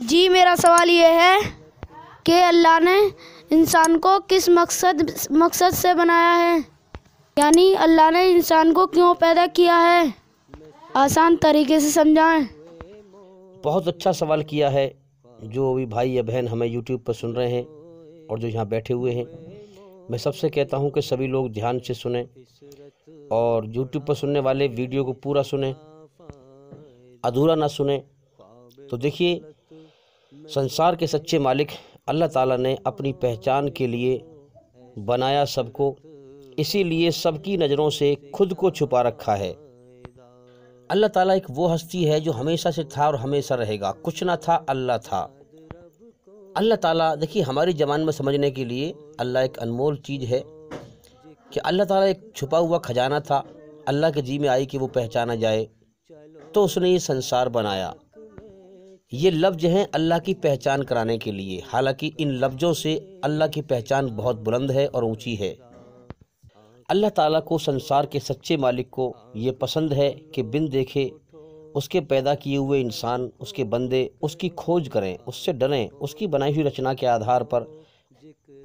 जी मेरा सवाल ये है कि अल्लाह ने इंसान को किस मकसद मकसद से बनाया है यानी अल्लाह ने इंसान को क्यों पैदा किया है आसान तरीके से समझाएं बहुत अच्छा सवाल किया है जो भी भाई या बहन हमें यूट्यूब पर सुन रहे हैं और जो यहाँ बैठे हुए हैं मैं सबसे कहता हूँ कि सभी लोग ध्यान से सुने और यूट्यूब पर सुनने वाले वीडियो को पूरा सुने अधूरा ना सुने तो देखिए संसार के सच्चे मालिक अल्लाह ताला ने अपनी पहचान के लिए बनाया सबको इसीलिए सबकी नज़रों से खुद को छुपा रखा है अल्लाह ताला एक वो हस्ती है जो हमेशा से था और हमेशा रहेगा कुछ ना था अल्लाह था अल्लाह ताला देखिए हमारी जबान में समझने के लिए अल्लाह एक अनमोल चीज़ है कि अल्लाह ताला एक छुपा हुआ खजाना था अल्लाह के जी में आई कि वो पहचाना जाए तो उसने ये संसार बनाया ये लफ्ज़ हैं अल्लाह की पहचान कराने के लिए हालांकि इन लफ्ज़ों से अल्लाह की पहचान बहुत बुलंद है और ऊंची है अल्लाह ताला को संसार के सच्चे मालिक को ये पसंद है कि बिन देखे उसके पैदा किए हुए इंसान उसके बंदे उसकी खोज करें उससे डरें उसकी बनाई हुई रचना के आधार पर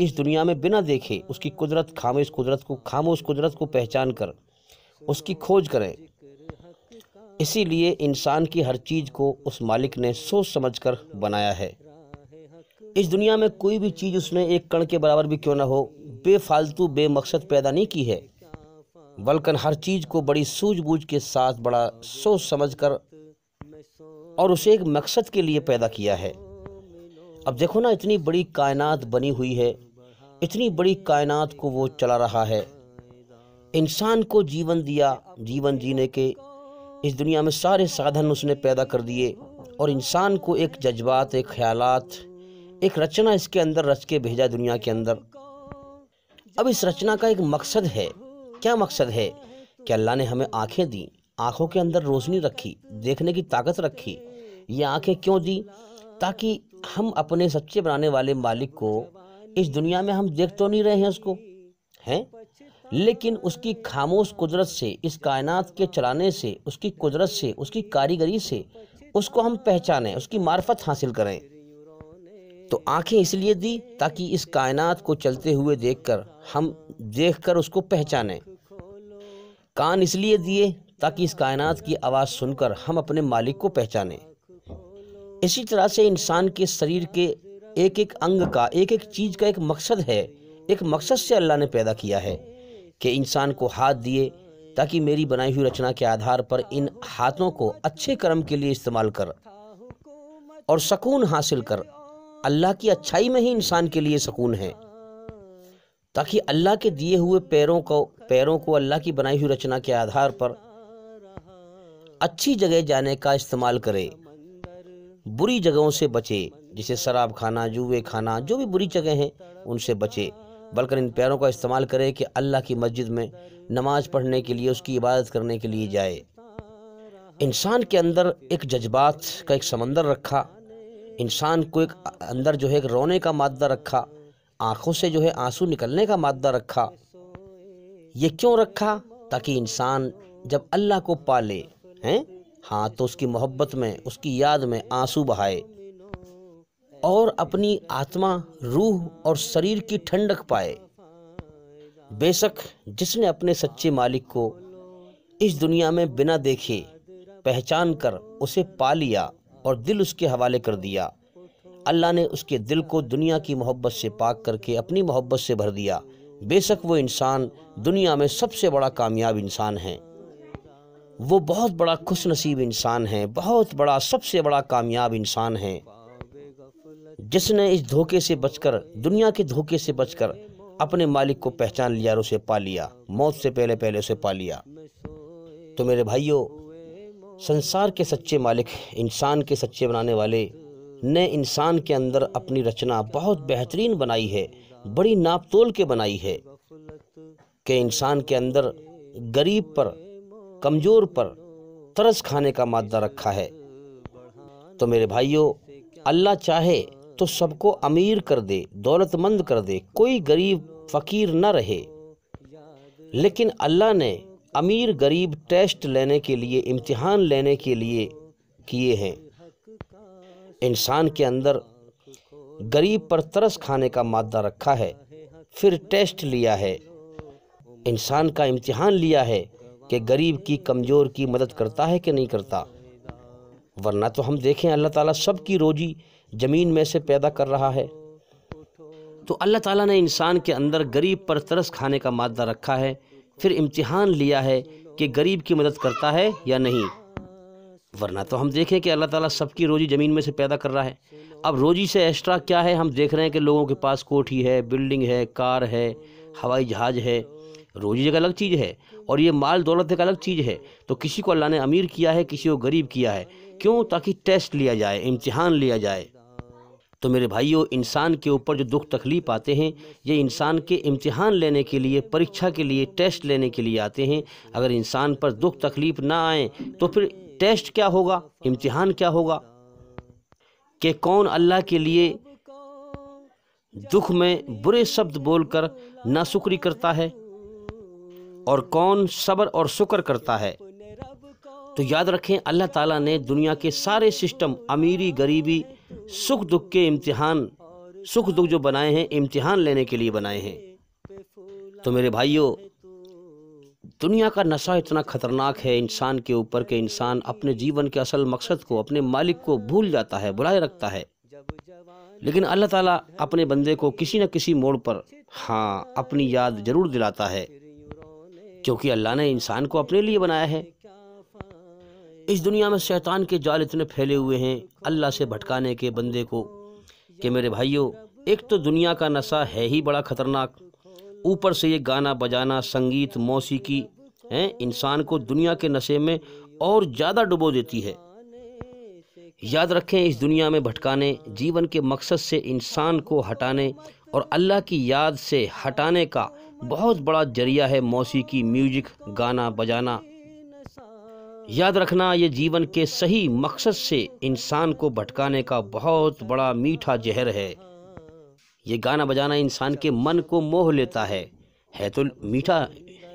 इस दुनिया में बिना देखे उसकी कुदरत खामोश कुदरत को खामोश कुदरत को पहचान कर उसकी खोज करें इसीलिए इंसान की हर चीज़ को उस मालिक ने सोच समझकर बनाया है इस दुनिया में कोई भी चीज़ उसने एक कण के बराबर भी क्यों ना हो बेफालतू बेमकसद पैदा नहीं की है बल्कि हर चीज़ को बड़ी सूझबूझ के साथ बड़ा सोच समझकर और उसे एक मकसद के लिए पैदा किया है अब देखो ना इतनी बड़ी कायनात बनी हुई है इतनी बड़ी कायनात को वो चला रहा है इंसान को जीवन दिया जीवन जीने के इस दुनिया में सारे साधन उसने पैदा कर दिए और इंसान को एक जज्बात एक ख्यालात एक रचना इसके अंदर रच के भेजा दुनिया के अंदर अब इस रचना का एक मकसद है क्या मकसद है कि अल्लाह ने हमें आंखें दी आंखों के अंदर रोशनी रखी देखने की ताकत रखी ये आंखें क्यों दी ताकि हम अपने सच्चे बनाने वाले मालिक को इस दुनिया में हम देख तो नहीं रहे हैं उसको हैं लेकिन उसकी खामोश कुदरत से इस कायनात के चलाने से उसकी कुदरत से उसकी कारीगरी से उसको हम पहचानें उसकी मार्फत हासिल करें तो आंखें इसलिए दी ताकि इस कायनात को चलते हुए देखकर हम देखकर उसको पहचानें कान इसलिए दिए ताकि इस कायनात की आवाज़ सुनकर हम अपने मालिक को पहचानें इसी तरह से इंसान के शरीर के एक एक अंग का एक एक चीज़ का एक मकसद है एक मकसद से अल्लाह ने पैदा किया है कि इंसान को हाथ दिए ताकि मेरी बनाई हुई रचना के आधार पर इन हाथों को अच्छे कर्म के लिए इस्तेमाल कर और सकून हासिल कर अल्लाह की अच्छाई में ही इंसान के लिए सकून है ताकि अल्लाह के दिए हुए पैरों को पैरों को अल्लाह की बनाई हुई रचना के आधार पर अच्छी जगह जाने का इस्तेमाल करे बुरी जगहों से बचे जैसे शराब खाना जुए खाना जो भी बुरी जगह हैं उनसे बचे बल्कि इन पैरों का इस्तेमाल करे कि अल्लाह की मस्जिद में नमाज पढ़ने के लिए उसकी इबादत करने के लिए जाए इंसान के अंदर एक जज्बात का एक समंदर रखा इंसान को एक अंदर जो है एक रोने का मादा रखा आँखों से जो है आंसू निकलने का मादा रखा ये क्यों रखा ताकि इंसान जब अल्लाह को पाले हैं हाँ तो उसकी मोहब्बत में उसकी याद में आंसू बहाए और अपनी आत्मा रूह और शरीर की ठंडक पाए बेशक जिसने अपने सच्चे मालिक को इस दुनिया में बिना देखे पहचान कर उसे पा लिया और दिल उसके हवाले कर दिया अल्लाह ने उसके दिल को दुनिया की मोहब्बत से पाक करके अपनी मोहब्बत से भर दिया बेशक वो इंसान दुनिया में सबसे बड़ा कामयाब इंसान है वो बहुत बड़ा खुश नसीब इंसान है बहुत बड़ा सबसे बड़ा कामयाब इंसान है जिसने इस धोखे से बचकर दुनिया के धोखे से बचकर अपने मालिक को पहचान लिया और उसे पा लिया मौत से पहले पहले उसे पा लिया तो मेरे भाइयों संसार के सच्चे मालिक इंसान के सच्चे बनाने वाले ने इंसान के अंदर अपनी रचना बहुत बेहतरीन बनाई है बड़ी नापतोल के बनाई है कि इंसान के अंदर गरीब पर कमज़ोर पर तरस खाने का मादा रखा है तो मेरे भाइयों अल्लाह चाहे तो सबको अमीर कर दे दौलतमंद कर दे कोई गरीब फ़कीर न रहे लेकिन अल्लाह ने अमीर गरीब टेस्ट लेने के लिए इम्तिहान लेने के लिए किए हैं इंसान के अंदर गरीब पर तरस खाने का मादा रखा है फिर टेस्ट लिया है इंसान का इम्तिहान लिया है कि गरीब की कमज़ोर की मदद करता है कि नहीं करता वरना तो हम देखें अल्लाह ताला की रोजी ज़मीन में से पैदा कर रहा है तो अल्लाह ताला ने इंसान के अंदर गरीब पर तरस खाने का मादा रखा है फिर इम्तिहान लिया है कि गरीब की मदद करता है या नहीं वरना तो हम देखें कि अल्लाह ताला सबकी रोज़ी ज़मीन में से पैदा कर रहा है अब रोज़ी से एक्स्ट्रा क्या है हम देख रहे हैं कि लोगों के पास कोठी है बिल्डिंग है कार है हवाई जहाज़ है रोज़ी एक अलग चीज़ है और ये माल दौलत एक अलग चीज़ है तो किसी को अल्लाह ने अमीर किया है किसी को गरीब किया है क्यों ताकि टेस्ट लिया जाए इम्तिहान लिया जाए तो मेरे भाइयों इंसान के ऊपर जो दुख तकलीफ़ आते हैं ये इंसान के इम्तिहान लेने के लिए परीक्षा के लिए टेस्ट लेने के लिए आते हैं अगर इंसान पर दुख तकलीफ़ ना आए तो फिर टेस्ट क्या होगा इम्तिहान क्या होगा कि कौन अल्लाह के लिए दुख में बुरे शब्द बोलकर नाशुक्री करता है और कौन सब्र और शुक्र करता है तो याद रखें अल्लाह ताला ने दुनिया के सारे सिस्टम अमीरी गरीबी सुख दुख के इम्तिहान सुख दुख जो बनाए हैं इम्तिहान लेने के लिए बनाए हैं तो मेरे भाइयों दुनिया का नशा इतना खतरनाक है इंसान के ऊपर के इंसान अपने जीवन के असल मकसद को अपने मालिक को भूल जाता है बुलाए रखता है लेकिन अल्लाह ताला अपने बंदे को किसी न किसी मोड़ पर हाँ अपनी याद जरूर दिलाता है क्योंकि अल्लाह ने इंसान को अपने लिए बनाया है इस दुनिया में शैतान के जाल इतने फैले हुए हैं अल्लाह से भटकाने के बंदे को कि मेरे भाइयों एक तो दुनिया का नशा है ही बड़ा ख़तरनाक ऊपर से ये गाना बजाना संगीत मौसीकी हैं इंसान को दुनिया के नशे में और ज़्यादा डुबो देती है याद रखें इस दुनिया में भटकाने जीवन के मकसद से इंसान को हटाने और अल्लाह की याद से हटाने का बहुत बड़ा जरिया है मौसीकी म्यूजिक गाना बजाना याद रखना ये जीवन के सही मकसद से इंसान को भटकाने का बहुत बड़ा मीठा जहर है ये गाना बजाना इंसान के मन को मोह लेता है है तो मीठा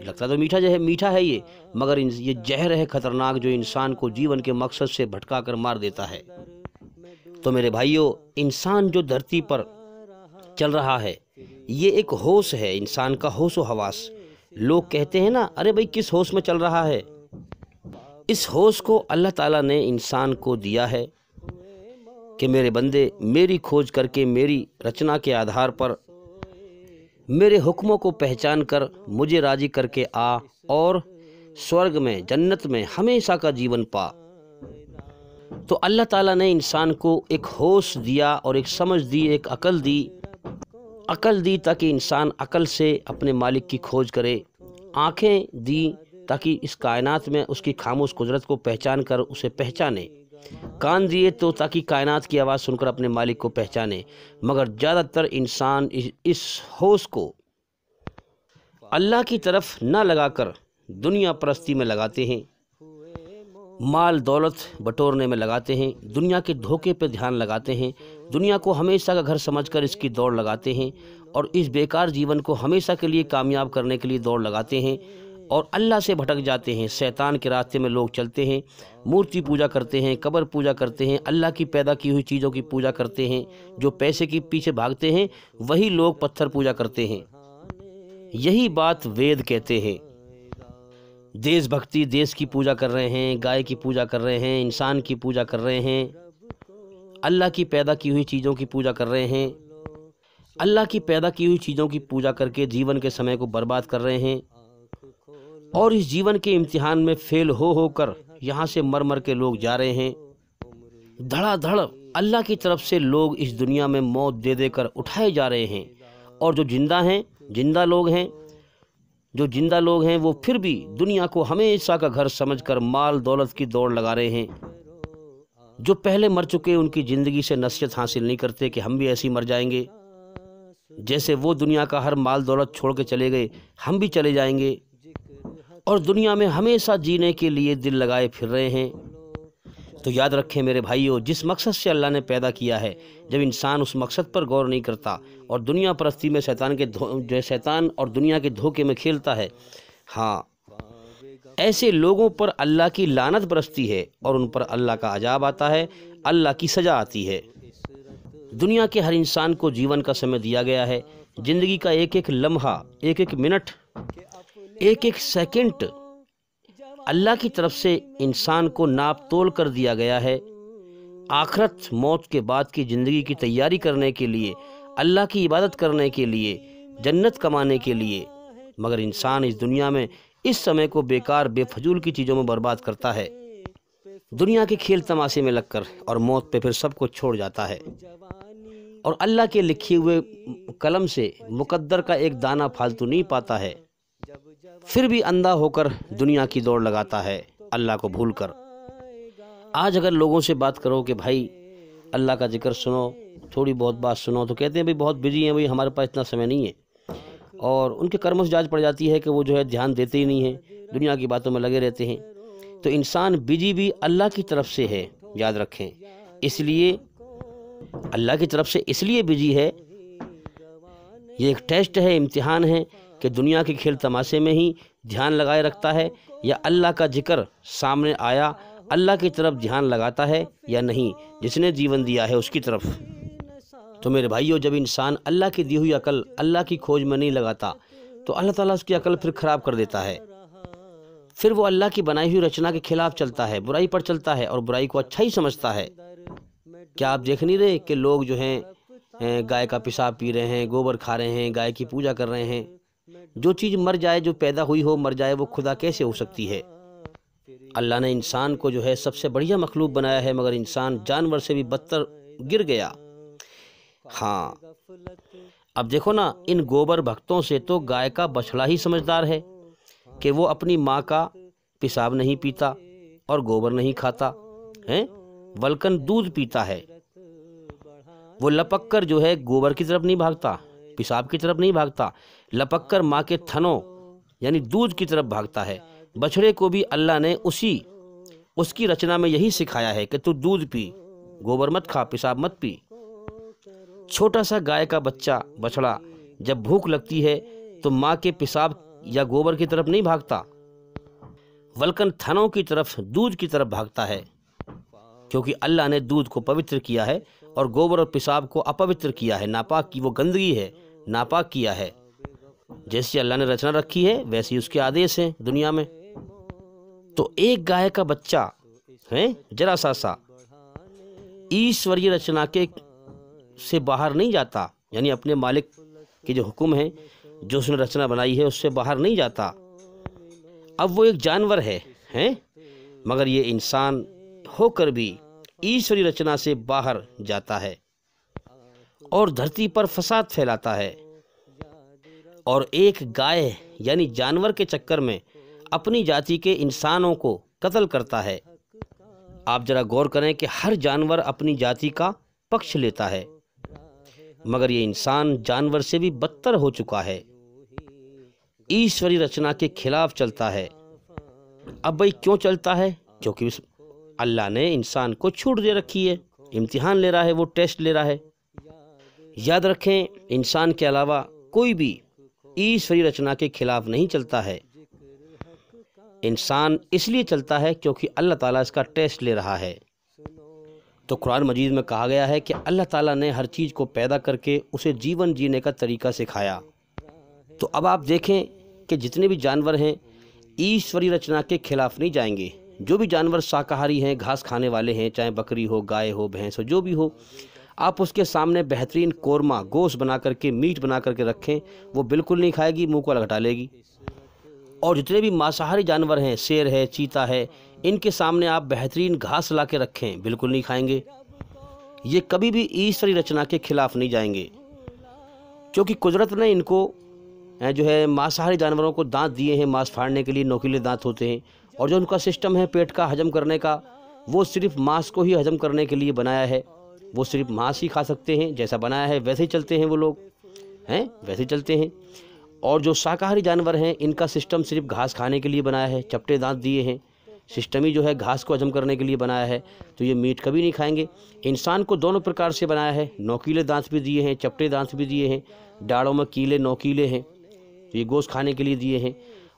लगता तो मीठा जहर मीठा है ये मगर ये जहर है खतरनाक जो इंसान को जीवन के मकसद से भटका कर मार देता है तो मेरे भाइयों इंसान जो धरती पर चल रहा है ये एक होश है इंसान का होश व हवास लोग कहते हैं ना अरे भाई किस होश में चल रहा है इस होश को अल्लाह ताला ने इंसान को दिया है कि मेरे बंदे मेरी खोज करके मेरी रचना के आधार पर मेरे हुक्मों को पहचान कर मुझे राजी करके आ और स्वर्ग में जन्नत में हमेशा का जीवन पा तो अल्लाह ताला ने इंसान को एक होश दिया और एक समझ दी एक अकल दी अकल दी ताकि इंसान अकल से अपने मालिक की खोज करे आँखें दी ताकि इस कायनात में उसकी खामोश कुदरत को पहचान कर उसे पहचाने कान दिए तो ताकि कायनात की आवाज़ सुनकर अपने मालिक को पहचाने मगर ज़्यादातर इंसान इस होश को अल्लाह की तरफ न लगाकर दुनिया परस्ती में लगाते हैं माल दौलत बटोरने में लगाते हैं दुनिया के धोखे पर ध्यान लगाते हैं दुनिया को हमेशा का घर समझकर इसकी दौड़ लगाते हैं और इस बेकार जीवन को हमेशा के लिए कामयाब करने के लिए दौड़ लगाते हैं और अल्लाह से भटक जाते हैं शैतान के रास्ते में लोग चलते हैं मूर्ति पूजा करते हैं कबर पूजा करते हैं अल्लाह की पैदा की हुई चीज़ों की पूजा करते हैं जो पैसे के पीछे भागते हैं वही लोग पत्थर पूजा करते हैं यही बात वेद कहते हैं देशभक्ति देश की पूजा कर रहे हैं गाय की पूजा कर रहे हैं इंसान की पूजा कर रहे हैं अल्लाह की पैदा की हुई चीज़ों की पूजा कर रहे हैं अल्लाह की पैदा की हुई चीज़ों की पूजा करके जीवन के समय को बर्बाद कर रहे हैं और इस जीवन के इम्तिहान में फेल हो होकर यहाँ से मर मर के लोग जा रहे हैं धड़ाधड़ अल्लाह की तरफ से लोग इस दुनिया में मौत दे देकर उठाए जा रहे हैं और जो जिंदा हैं जिंदा लोग हैं जो जिंदा लोग हैं वो फिर भी दुनिया को हमेशा का घर समझकर माल दौलत की दौड़ लगा रहे हैं जो पहले मर चुके उनकी ज़िंदगी से नसीहत हासिल नहीं करते कि हम भी ऐसे मर जाएंगे जैसे वो दुनिया का हर माल दौलत छोड़ के चले गए हम भी चले जाएंगे और दुनिया में हमेशा जीने के लिए दिल लगाए फिर रहे हैं तो याद रखें मेरे भाइयों जिस मकसद से अल्लाह ने पैदा किया है जब इंसान उस मकसद पर गौर नहीं करता और दुनिया परस्ती में शैतान के जो शैतान और दुनिया के धोखे में खेलता है हाँ ऐसे लोगों पर अल्लाह की लानत बरसती है और उन पर अल्लाह का अजाब आता है अल्लाह की सज़ा आती है दुनिया के हर इंसान को जीवन का समय दिया गया है ज़िंदगी का एक एक लम्हा एक एक मिनट एक एक सेकंड अल्लाह की तरफ से इंसान को नाप तोल कर दिया गया है आखरत मौत के बाद की ज़िंदगी की तैयारी करने के लिए अल्लाह की इबादत करने के लिए जन्नत कमाने के लिए मगर इंसान इस दुनिया में इस समय को बेकार बेफजूल की चीज़ों में बर्बाद करता है दुनिया के खेल तमाशे में लगकर और मौत पे फिर सब कुछ छोड़ जाता है और अल्लाह के लिखे हुए कलम से मुकद्दर का एक दाना फालतू नहीं पाता है फिर भी अंधा होकर दुनिया की दौड़ लगाता है अल्लाह को भूल कर आज अगर लोगों से बात करो कि भाई अल्लाह का जिक्र सुनो थोड़ी बहुत बात सुनो तो कहते हैं भाई बहुत बिजी हैं भाई हमारे पास इतना समय नहीं है और उनके कर्म से जांच पड़ जाती है कि वो जो है ध्यान देते ही नहीं हैं दुनिया की बातों में लगे रहते हैं तो इंसान बिजी भी अल्लाह की तरफ से है याद रखें इसलिए अल्लाह की तरफ से इसलिए बिजी है ये एक टेस्ट है इम्तिहान है कि दुनिया के खेल तमाशे में ही ध्यान लगाए रखता है या अल्लाह का जिक्र सामने आया अल्लाह की तरफ ध्यान लगाता है या नहीं जिसने जीवन दिया है उसकी तरफ तो मेरे भाइयों जब इंसान अल्लाह की दी हुई अकल अल्लाह की खोज में नहीं लगाता तो अल्लाह ताला उसकी अकल फिर ख़राब कर देता है फिर वो अल्लाह की बनाई हुई रचना के खिलाफ चलता है बुराई पर चलता है और बुराई को अच्छा ही समझता है क्या आप देख नहीं रहे कि लोग जो हैं गाय का पिसाब पी रहे हैं गोबर खा रहे हैं गाय की पूजा कर रहे हैं जो चीज़ मर जाए जो पैदा हुई हो मर जाए वो खुदा कैसे हो सकती है अल्लाह ने इंसान को जो है सबसे बढ़िया मखलूब बनाया है मगर इंसान जानवर से भी बदतर गिर गया हाँ अब देखो ना इन गोबर भक्तों से तो गाय का बछड़ा ही समझदार है कि वो अपनी माँ का पेशाब नहीं पीता और गोबर नहीं खाता हैं वलकन दूध पीता है वो लपक कर जो है गोबर की तरफ नहीं भागता पेशाब की तरफ नहीं भागता लपककर माँ के थनों यानी दूध की तरफ भागता है बछड़े को भी अल्लाह ने उसी उसकी रचना में यही सिखाया है कि तू दूध पी गोबर मत खा पेशाब मत पी छोटा सा गाय का बच्चा बछड़ा जब भूख लगती है तो माँ के पेशाब या गोबर की तरफ नहीं भागता वल्कन थनों की तरफ दूध की तरफ भागता है क्योंकि अल्लाह ने दूध को पवित्र किया है और गोबर और पेशाब को अपवित्र किया है नापाक की वो गंदगी है नापाक किया है जैसी अल्लाह ने रचना रखी है वैसी उसके आदेश हैं दुनिया में तो एक गाय का बच्चा है जरा सा सा ईश्वरीय रचना के से बाहर नहीं जाता यानी अपने मालिक के जो हुक्म है जो उसने रचना बनाई है उससे बाहर नहीं जाता अब वो एक जानवर है हैं मगर ये इंसान होकर भी ईश्वरीय रचना से बाहर जाता है और धरती पर फसाद फैलाता है और एक गाय यानी जानवर के चक्कर में अपनी जाति के इंसानों को कत्ल करता है आप जरा गौर करें कि हर जानवर अपनी जाति का पक्ष लेता है मगर ये इंसान जानवर से भी बदतर हो चुका है ईश्वरी रचना के खिलाफ चलता है अब भाई क्यों चलता है क्योंकि उस अल्लाह ने इंसान को छूट दे रखी है इम्तिहान ले रहा है वो टेस्ट ले रहा है याद रखें इंसान के अलावा कोई भी ईश्वरी रचना के खिलाफ नहीं चलता है इंसान इसलिए चलता है क्योंकि अल्लाह ताला इसका टेस्ट ले रहा है तो कुरान मजीद में कहा गया है कि अल्लाह ताला ने हर चीज़ को पैदा करके उसे जीवन जीने का तरीका सिखाया तो अब आप देखें कि जितने भी जानवर हैं ईश्वरी रचना के खिलाफ नहीं जाएंगे जो भी जानवर शाकाहारी हैं घास खाने वाले हैं चाहे बकरी हो गाय हो भैंस हो जो भी हो आप उसके सामने बेहतरीन कोरमा गोश्त बना करके मीट बना करके रखें वो बिल्कुल नहीं खाएगी मुँह को लगा लेगी और जितने भी मांसाहारी जानवर हैं शेर है चीता है इनके सामने आप बेहतरीन घास ला के रखें बिल्कुल नहीं खाएंगे ये कभी भी ईश्वरी रचना के खिलाफ नहीं जाएंगे क्योंकि कुदरत ने इनको जो है मांसाहारी जानवरों को दांत दिए हैं मांस फाड़ने के लिए नोकीले दांत होते हैं और जो उनका सिस्टम है पेट का हजम करने का वो सिर्फ मांस को ही हजम करने के लिए बनाया है वो सिर्फ मांस ही खा सकते हैं जैसा बनाया है वैसे ही चलते हैं वो लोग हैं वैसे चलते हैं और जो शाकाहारी जानवर हैं इनका सिस्टम सिर्फ घास खाने के लिए बनाया है चपटे दांत दिए हैं सिस्टम ही जो है घास को हजम करने के लिए बनाया है तो ये मीट कभी नहीं खाएंगे इंसान को दोनों प्रकार से बनाया है नोकीले दांत भी दिए हैं चपटे दांत भी दिए हैं डाड़ों में कीले नोकीले हैं तो ये गोश्त खाने के लिए दिए हैं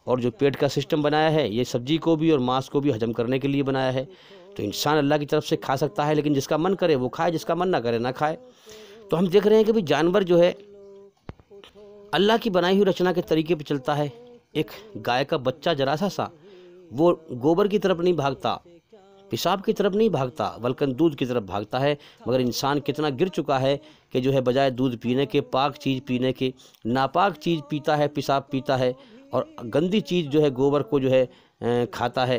और जो पेट का सिस्टम बनाया है ये सब्जी को भी और मांस को भी हजम करने के लिए बनाया है तो इंसान अल्लाह की तरफ से खा सकता है लेकिन जिसका मन करे वो खाए जिसका मन ना करे ना खाए तो हम देख रहे हैं कि भाई जानवर जो है अल्लाह की बनाई हुई रचना के तरीके पर चलता है एक गाय का बच्चा जरा सा सा वो गोबर की तरफ नहीं भागता पेशाब की तरफ नहीं भागता बल्कि दूध की तरफ भागता है मगर इंसान कितना गिर चुका है कि जो है बजाय दूध पीने के पाक चीज़ पीने के नापाक चीज़ पीता है पेशाब पीता है और गंदी चीज़ जो है गोबर को जो है खाता है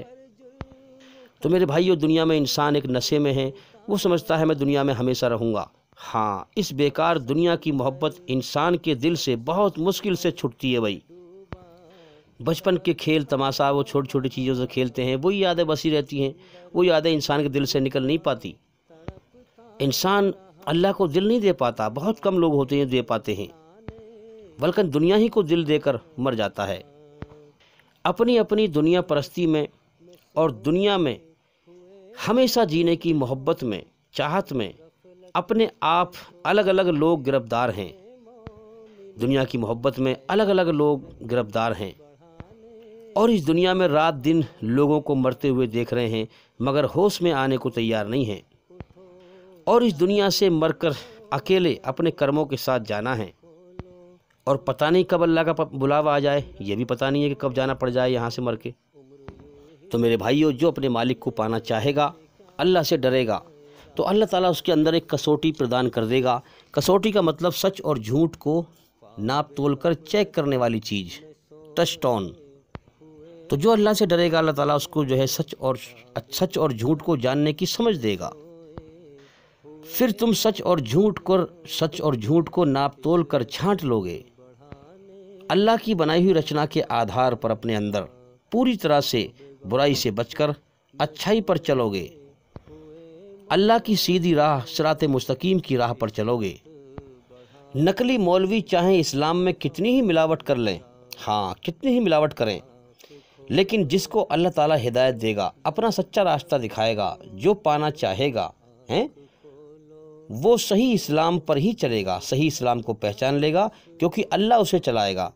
तो मेरे भाई और दुनिया में इंसान एक नशे में है वो समझता है मैं दुनिया में हमेशा रहूँगा हाँ इस बेकार दुनिया की मोहब्बत इंसान के दिल से बहुत मुश्किल से छुटती है भाई बचपन के खेल तमाशा वो छोटी छोटी चीज़ों से खेलते हैं वही यादें बसी रहती हैं वो यादें इंसान के दिल से निकल नहीं पाती इंसान अल्लाह को दिल नहीं दे पाता बहुत कम लोग होते हैं दे पाते हैं बल्कि दुनिया ही को दिल देकर मर जाता है अपनी अपनी दुनिया परस्ती में और दुनिया में हमेशा जीने की मोहब्बत में चाहत में अपने आप अलग अलग लोग गिरफ्तार हैं दुनिया की मोहब्बत में अलग अलग लोग गिरफ्तार हैं और इस दुनिया में रात दिन लोगों को मरते हुए देख रहे हैं मगर होश में आने को तैयार नहीं हैं और इस दुनिया से मरकर अकेले अपने कर्मों के साथ जाना है और पता नहीं कब अल्लाह का बुलावा आ जाए ये भी पता नहीं है कि कब जाना पड़ जाए यहाँ से मर के तो मेरे भाइयों जो अपने मालिक को पाना चाहेगा अल्लाह से डरेगा तो अल्लाह ताला उसके अंदर एक कसौटी प्रदान कर देगा कसौटी का मतलब सच और झूठ को नाप तोल कर चेक करने वाली चीज़ टच टॉन तो जो अल्लाह से डरेगा अल्लाह ताला उसको जो है सच और सच और झूठ को जानने की समझ देगा फिर तुम सच और झूठ को सच और झूठ को नाप तोल कर छाँट लोगे अल्लाह की बनाई हुई रचना के आधार पर अपने अंदर पूरी तरह से बुराई से बचकर अच्छाई पर चलोगे अल्लाह की सीधी राह सरात मुस्तकीम की राह पर चलोगे नकली मौलवी चाहे इस्लाम में कितनी ही मिलावट कर लें हाँ कितनी ही मिलावट करें लेकिन जिसको अल्लाह ताला हिदायत देगा अपना सच्चा रास्ता दिखाएगा जो पाना चाहेगा हैं वो सही इस्लाम पर ही चलेगा सही इस्लाम को पहचान लेगा क्योंकि अल्लाह उसे चलाएगा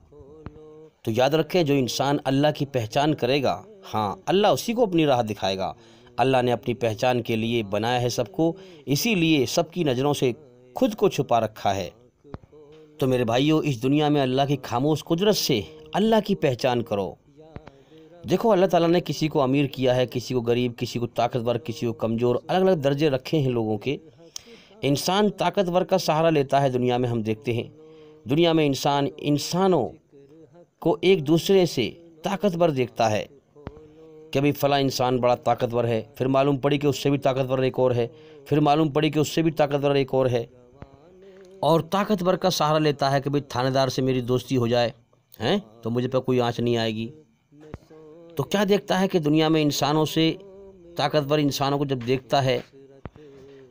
तो याद रखें जो इंसान अल्लाह की पहचान करेगा हाँ अल्लाह उसी को अपनी राह दिखाएगा अल्लाह ने अपनी पहचान के लिए बनाया है सबको इसीलिए सबकी नज़रों से खुद को छुपा रखा है तो मेरे भाइयों इस दुनिया में अल्लाह की खामोश कुदरत से अल्लाह की पहचान करो देखो अल्लाह ताला ने किसी को अमीर किया है किसी को गरीब किसी को ताकतवर किसी को कमज़ोर अलग अलग दर्जे रखे हैं लोगों के इंसान ताकतवर का सहारा लेता है दुनिया में हम देखते हैं दुनिया में इंसान इंसानों को एक दूसरे से ताकतवर देखता है कि भाई फ़ला इंसान बड़ा ताकतवर है फिर मालूम पड़ी कि उससे भी ताकतवर एक और है फिर मालूम पड़ी कि उससे भी ताकतवर एक और है और ताकतवर का सहारा लेता है कि भाई थानेदार से मेरी दोस्ती हो जाए हैं तो मुझे पर कोई आँच नहीं आएगी तो क्या देखता है कि दुनिया में इंसानों से ताकतवर इंसानों को जब देखता है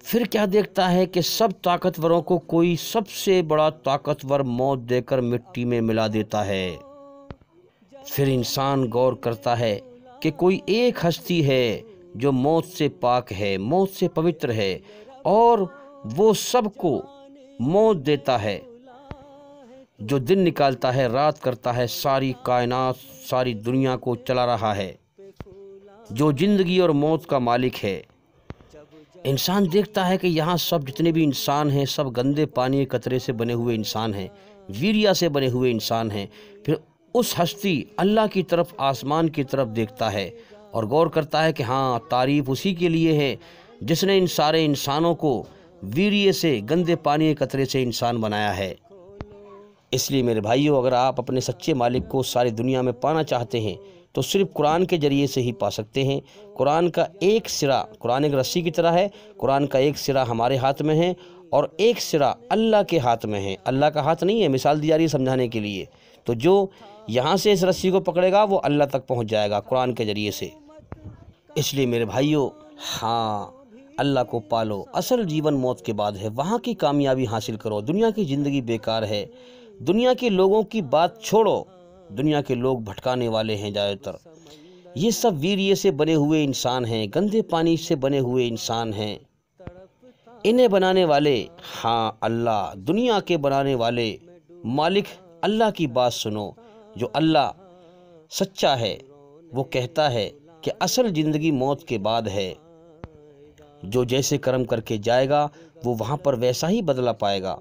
फिर क्या देखता है कि सब ताकतवरों को कोई सबसे बड़ा ताकतवर मौत देकर मिट्टी में मिला देता है फिर इंसान गौर करता है कि कोई एक हस्ती है जो मौत से पाक है मौत से पवित्र है और वो सबको मौत देता है जो दिन निकालता है रात करता है सारी कायनात सारी दुनिया को चला रहा है जो जिंदगी और मौत का मालिक है इंसान देखता है कि यहाँ सब जितने भी इंसान हैं सब गंदे पानी कतरे से बने हुए इंसान हैं वीरिया से बने हुए इंसान हैं फिर उस हस्ती अल्लाह की तरफ आसमान की तरफ देखता है और गौर करता है कि हाँ तारीफ उसी के लिए है जिसने इन सारे इंसानों को वीरिय से गंदे पानी कतरे से इंसान बनाया है इसलिए मेरे भाइयों अगर आप अपने सच्चे मालिक को सारी दुनिया में पाना चाहते हैं तो सिर्फ कुरान के ज़रिए से ही पा सकते हैं कुरान का एक सिरा कुरान एक रस्सी की तरह है कुरान का एक सिरा हमारे हाथ में है और एक सिरा अल्लाह के हाथ में है अल्लाह का हाथ नहीं है मिसाल दी जा रही है समझाने के लिए तो जो यहाँ से इस रस्सी को पकड़ेगा वो अल्लाह तक पहुँच जाएगा कुरान के ज़रिए से इसलिए मेरे भाइयों हाँ अल्लाह को पालो असल जीवन मौत के बाद है वहाँ की कामयाबी हासिल करो दुनिया की ज़िंदगी बेकार है दुनिया के लोगों की बात छोड़ो दुनिया के लोग भटकाने वाले हैं ज़्यादातर ये सब वीर्य से बने हुए इंसान हैं गंदे पानी से बने हुए इंसान हैं इन्हें बनाने वाले हाँ अल्लाह दुनिया के बनाने वाले मालिक अल्लाह की बात सुनो जो अल्लाह सच्चा है वो कहता है कि असल ज़िंदगी मौत के बाद है जो जैसे कर्म करके जाएगा वो वहाँ पर वैसा ही बदला पाएगा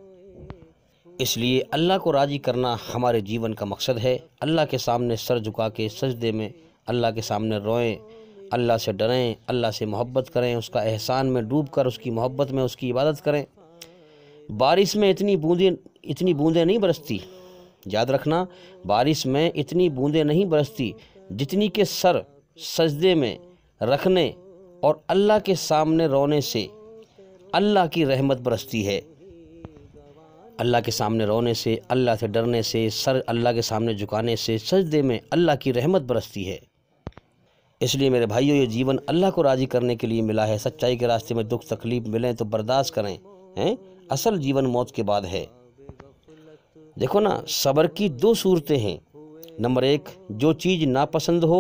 इसलिए अल्लाह को राज़ी करना हमारे जीवन का मकसद है अल्लाह के सामने सर झुका के सजदे में अल्लाह के सामने रोएं अल्लाह से डरें अल्लाह से मोहब्बत करें उसका एहसान में डूब कर उसकी मोहब्बत में उसकी इबादत करें बारिश में इतनी बूंदें इतनी बूंदें नहीं बरसती याद रखना बारिश में इतनी बूंदें नहीं बरसती जितनी के सर सजदे में रखने और अल्लाह के सामने रोने से अल्लाह की रहमत बरसती है अल्लाह के सामने रोने से अल्लाह से डरने से सर अल्लाह के सामने झुकाने से सजदे में अल्लाह की रहमत बरसती है इसलिए मेरे भाइयों ये जीवन अल्लाह को राज़ी करने के लिए मिला है सच्चाई के रास्ते में दुख तकलीफ़ मिलें तो बर्दाश्त करें हैं असल जीवन मौत के बाद है देखो ना सब्र की दो सूरतें हैं नंबर एक जो चीज़ नापसंद हो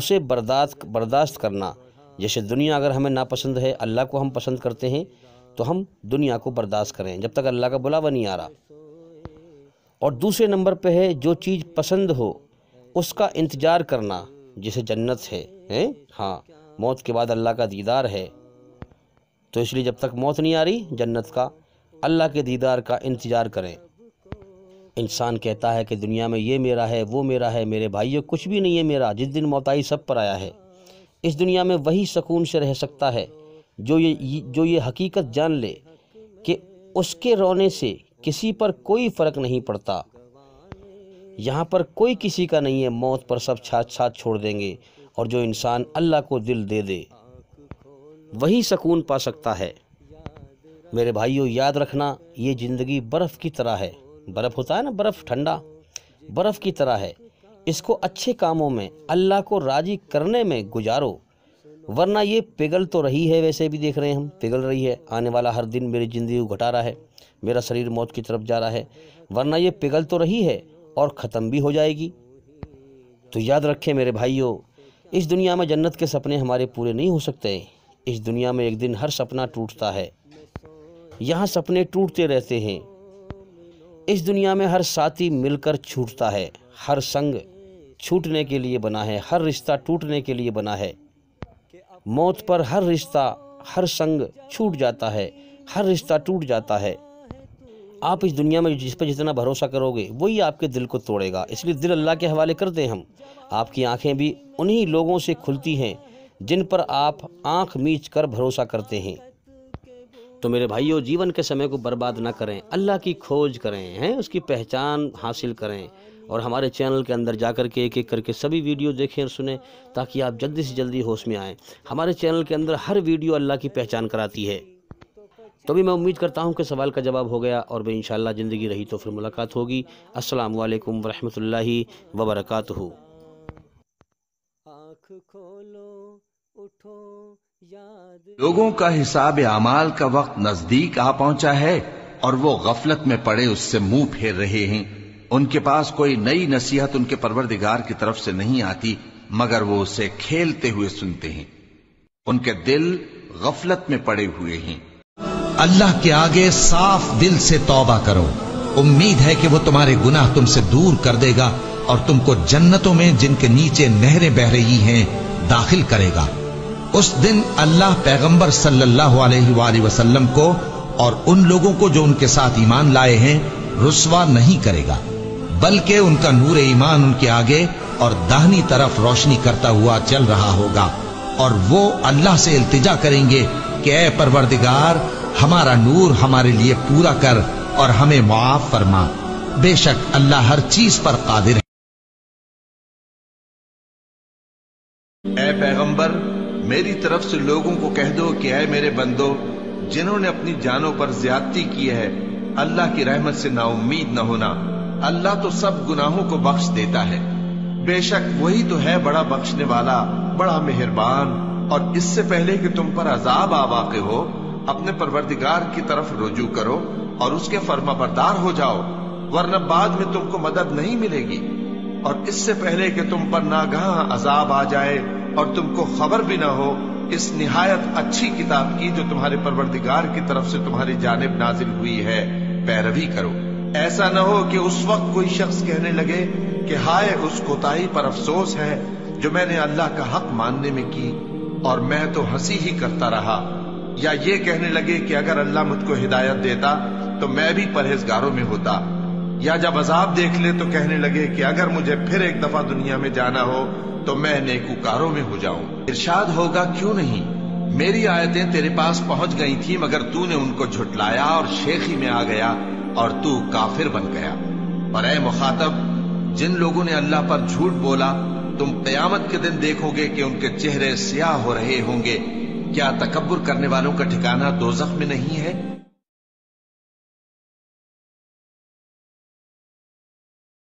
उसे बर्दाश्त बर्दाश्त करना जैसे दुनिया अगर हमें नापसंद है अल्लाह को हम पसंद करते हैं तो हम दुनिया को बर्दाश्त करें जब तक अल्लाह का बुलावा नहीं आ रहा और दूसरे नंबर पे है जो चीज़ पसंद हो उसका इंतज़ार करना जिसे जन्नत है हैं हाँ मौत के बाद अल्लाह का दीदार है तो इसलिए जब तक मौत नहीं आ रही जन्नत का अल्लाह के दीदार का इंतज़ार करें इंसान कहता है कि दुनिया में ये मेरा है वो मेरा है मेरे भाई ये कुछ भी नहीं है मेरा जिस दिन मोताई सब पर आया है इस दुनिया में वही सकून से रह सकता है जो ये जो ये हकीकत जान ले कि उसके रोने से किसी पर कोई फ़र्क नहीं पड़ता यहाँ पर कोई किसी का नहीं है मौत पर सब छाछ छाछ छोड़ देंगे और जो इंसान अल्लाह को दिल दे दे वही सकून पा सकता है मेरे भाइयों याद रखना ये ज़िंदगी बर्फ़ की तरह है बर्फ़ होता है ना बर्फ़ ठंडा बर्फ़ की तरह है इसको अच्छे कामों में अल्लाह को राज़ी करने में गुजारो वरना ये पिघल तो रही है वैसे भी देख रहे हैं हम पिघल रही है आने वाला हर दिन मेरी ज़िंदगी को घटा रहा है मेरा शरीर मौत की तरफ जा रहा है वरना ये पिघल तो रही है और ख़त्म भी हो जाएगी तो याद रखें मेरे भाइयों इस दुनिया में जन्नत के सपने हमारे पूरे नहीं हो सकते इस दुनिया में एक दिन हर सपना टूटता है यहाँ सपने टूटते रहते हैं इस दुनिया में हर साथी मिलकर छूटता है हर संग छूटने के लिए बना है हर रिश्ता टूटने के लिए बना है मौत पर हर रिश्ता हर संग छूट जाता है हर रिश्ता टूट जाता है आप इस दुनिया में जिस पर जितना भरोसा करोगे वही आपके दिल को तोड़ेगा इसलिए दिल अल्लाह के हवाले कर दें हम आपकी आंखें भी उन्हीं लोगों से खुलती हैं जिन पर आप आंख मीच कर भरोसा करते हैं तो मेरे भाइयों जीवन के समय को बर्बाद ना करें अल्लाह की खोज करें हैं उसकी पहचान हासिल करें और हमारे चैनल के अंदर जा कर के एक एक करके सभी वीडियो देखें और सुने ताकि आप जल्दी से जल्दी होश में आएँ हमारे चैनल के अंदर हर वीडियो अल्लाह की पहचान कराती है तो भी मैं उम्मीद करता हूँ कि सवाल का जवाब हो गया और भाई इन ज़िंदगी रही तो फिर मुलाकात होगी असल वालेकुम वरहमतुल्लाहि वबरकatuh आँख खोलो लोगों का हिसाब अमाल का वक्त नजदीक आ पहुंचा है और वो गफलत में पड़े उससे मुंह फेर रहे हैं उनके पास कोई नई नसीहत उनके परवरदिगार की तरफ से नहीं आती मगर वो उसे खेलते हुए सुनते हैं उनके दिल गफलत में पड़े हुए हैं अल्लाह के आगे साफ दिल से तौबा करो उम्मीद है कि वो तुम्हारे गुनाह तुमसे दूर कर देगा और तुमको जन्नतों में जिनके नीचे नहरें बह रही हैं दाखिल करेगा उस दिन अल्लाह पैगंबर सल्लल्लाहु अलैहि वसल्लम को और उन लोगों को जो उनके साथ ईमान लाए हैं रुसवा नहीं करेगा बल्कि उनका नूर ईमान उनके आगे और दाहनी तरफ रोशनी करता हुआ चल रहा होगा और वो अल्लाह से इल्तिजा करेंगे कि ए परवरदिगार हमारा नूर हमारे लिए पूरा कर और हमें मुआफ फरमा बेशक अल्लाह हर चीज पर कादिर है ए पैगंबर मेरी तरफ से लोगों को कह दो कि आए मेरे बंदो जिन्होंने अपनी जानों पर ज्यादती की है अल्लाह की रहमत से नाउमीद न होना अल्लाह तो सब गुनाहों को बख्श देता है बेशक वही तो है बड़ा बख्शने वाला बड़ा मेहरबान और इससे पहले कि तुम पर अजाब आवाक हो अपने परवरदिगार की तरफ रुजू करो और उसके फर्मा बरदार हो जाओ वरना बाद में तुमको मदद नहीं मिलेगी और इससे पहले कि तुम पर नागहा अजाब आ जाए और तुमको खबर भी ना हो इस निहायत अच्छी किताब की जो तुम्हारे परवरदिगार की तरफ से तुम्हारी जानब नाजिल हुई है पैरवी करो ऐसा न हो कि उस वक्त कोई शख्स कहने लगे कि हाय उस कोताही पर अफसोस है जो मैंने अल्लाह का हक मानने में की और मैं तो हंसी ही करता रहा या ये कहने लगे कि अगर अल्लाह मुझको हिदायत देता तो मैं भी परहेजगारों में होता या जब अजाब देख ले तो कहने लगे कि अगर मुझे फिर एक दफा दुनिया में जाना हो तो मैं नेकुकारों में हो जाऊं इरशाद होगा क्यों नहीं मेरी आयतें तेरे पास पहुंच गई थी मगर तूने उनको झुटलाया और शेखी में आ गया और तू काफिर बन गया और ए मुखातब जिन लोगों ने अल्लाह पर झूठ बोला तुम कयामत के दिन देखोगे कि उनके चेहरे स्याह हो रहे होंगे क्या तकबर करने वालों का ठिकाना जख्म में नहीं है